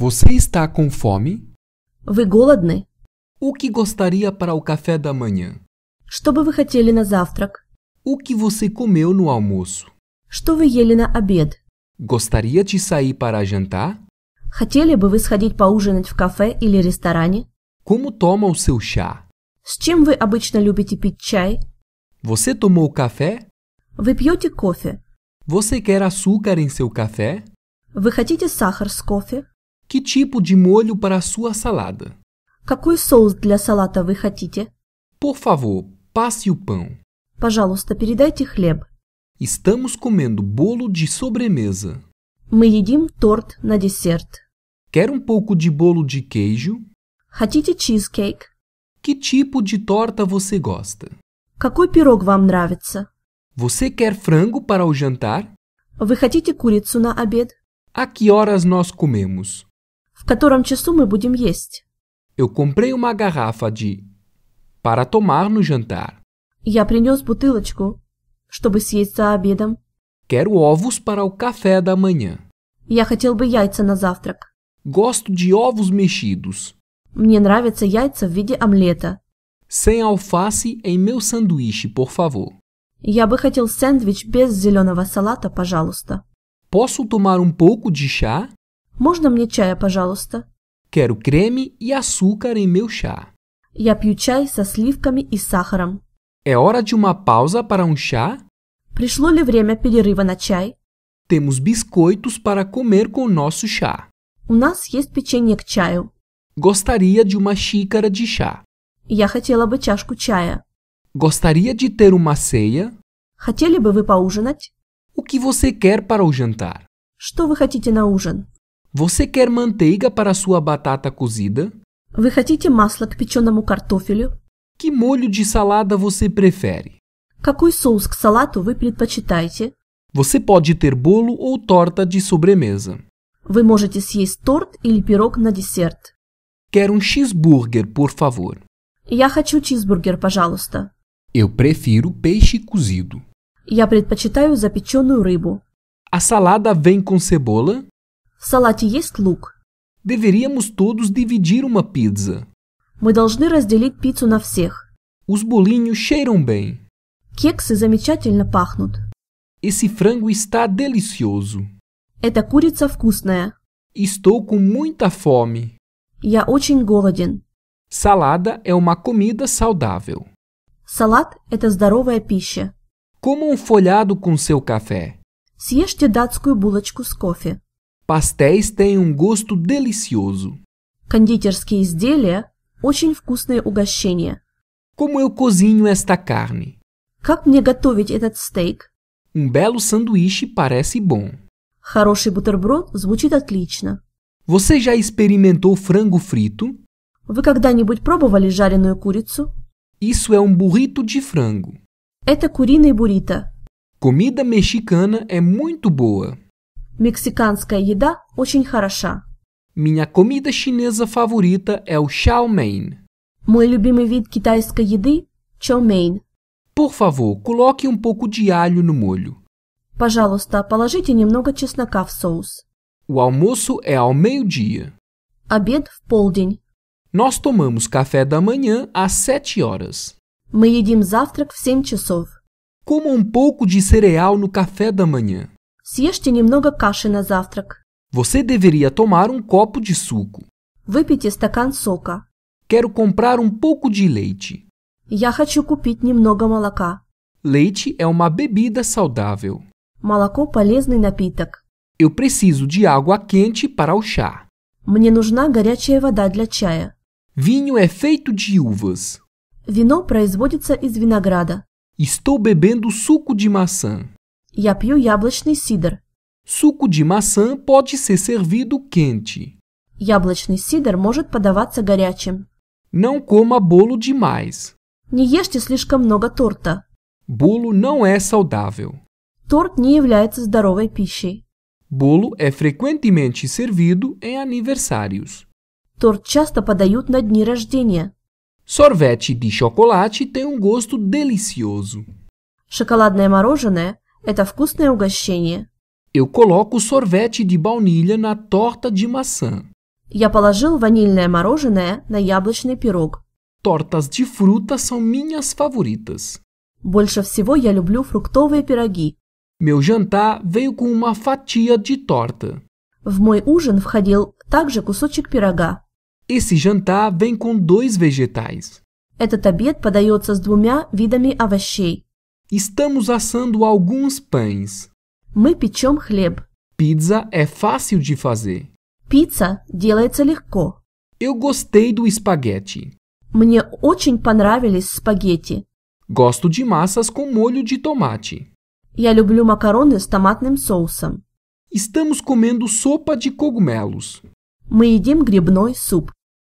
Você está com fome? Вы голодны? O que gostaria para o café da manhã? Что бы вы хотели на завтрак? O que você comeu no almoço? Что вы ели на обед? Gostaria de sair para jantar? Хотели бы вы сходить поужинать в кафе или ресторане? Como toma o seu chá? С чем вы обычно любите пить чай? Você tomou café? Вы пьете кофе? Você quer açúcar em seu café? Вы хотите сахар с кофе? Que tipo de molho para a sua salada? Какой соус для салата вы хотите? Por favor, passe o pão. Пожалуйста, передайте хлеб. Estamos comendo bolo de sobremesa. Мы едим торт на десерт. Quer um pouco de bolo de queijo? Хотите cheesecake? Que tipo de torta você gosta? Какой пирог вам нравится? Você quer frango para o jantar? Вы хотите курицу на обед? A que horas nós comemos? котором часу мы будем есть? Eu comprei uma garrafa de para tomar no jantar. Я принес бутылочку, чтобы съесть за обедом. Quero ovos para o café da manhã. Я хотел бы яйца на завтрак. Gosto de ovos mexidos. Мне нравятся яйца в виде омлета. Sem alface em meu sanduíche, por favor. Я бы хотел сэндвич без зеленого салата, пожалуйста. Posso tomar um pouco de chá? Можно мне чая, пожалуйста? Quero creme e açúcar em meu chá. Я пью чай со сливками и сахаром. É hora de uma pausa para um chá? Пришло ли время перерыва на чай? Temos biscoitos para comer com nosso chá. У нас есть печенье к чаю. Gostaria de uma xícara de chá. Я хотела бы чашку чая. Gostaria de ter uma ceia? Хотели бы вы поужинать? O que você quer para o jantar? Что вы хотите на ужин? Você quer manteiga para sua batata cozida? Вы хотите масло к печеному картофелю? Que molho de salada você prefere? Какой соус к салату вы предпочитаете? Você pode ter bolo ou torta de sobremesa. Вы можете съесть торт или пирог на десерт. Quero um cheeseburger, por favor. Я хочу чизбургер, пожалуйста. Eu prefiro peixe cozido. Я предпочитаю запеченную рыбу. A salada vem com cebola? В салате есть лук? Deveríamos todos dividir uma pizza. Мы должны разделить пиццу на всех. Os bolinhos cheiram bem. Кексы замечательно пахнут. Esse frango está delicioso. Эта курица вкусная. Estou com muita fome. Я очень голоден. Salada é uma comida saudável. Салат – это здоровая пища. Coma um folhado com seu café. Съешьте датскую булочку с кофе. Pastéis têm um gosto delicioso. Кондитерские изделия – очень вкусное угощение. Como eu cozinho esta carne? Как мне готовить этот стейк? Um belo sanduíche parece bom. Хороший бутерброд звучит отлично. Você já experimentou frango frito? Вы когда-нибудь пробовали жареную курицу? Isso é um burrito de frango. Это куриный буррито. Comida mexicana é muito boa. Мексиканская еда очень хороша. Minha comida chinesa favorita é o chow mein. Мой любимый вид китайской еды – chow mein. Por favor, coloque um pouco de alho no molho. Пожалуйста, положите немного чеснока в соус. O almoço é ao meio-dia. Обед в полдень. Nós tomamos café da manhã às sete horas. Мы едим завтрак в семь часов. Coma um pouco de cereal no café da manhã немного каши на завтрак. Você deveria tomar um copo de suco. Выпейте стакан сока. Quero comprar um pouco de leite. Я хочу купить немного молока. Leite é uma bebida saudável. Молоко – полезный напиток. Eu preciso de água quente para o chá. Мне нужна горячая вода для чая. Vinho é feito de uvas. производится из винограда. Estou bebendo suco de maçã. Suco de maçã pode ser servido quente. Яблочный сидр может подаваться горячим. Não coma bolo demais. Не ешьте слишком много торта. Bolo não é saudável. Торт не является здоровой пищей. Bolo é frequentemente servido em aniversários. Торт часто подают на дни рождения. Sorvete de chocolate tem um gosto delicioso. Шоколадное né? Это вкусное угощение. Eu coloco sorvete de baunilha na torta de maçã. Я положил ванильное мороженое на яблочный пирог. Tortas de fruta são minhas favoritas. Больше всего я люблю фруктовые пироги. Meu jantar veio com uma fatia de torta. В мой ужин входил также кусочек пирога. Esse jantar vem com dois vegetais. Этот обед подается с двумя видами овощей. Estamos assando alguns pães. Мы печем хлеб. Pizza é fácil de fazer. Пицца делается легко. Eu gostei do espaguete. Мне очень понравились спагетти. Gosto de massas com molho de tomate. Я люблю макароны с томатным соусом. Estamos comendo sopa de cogumelos. Мы едим грибной суп.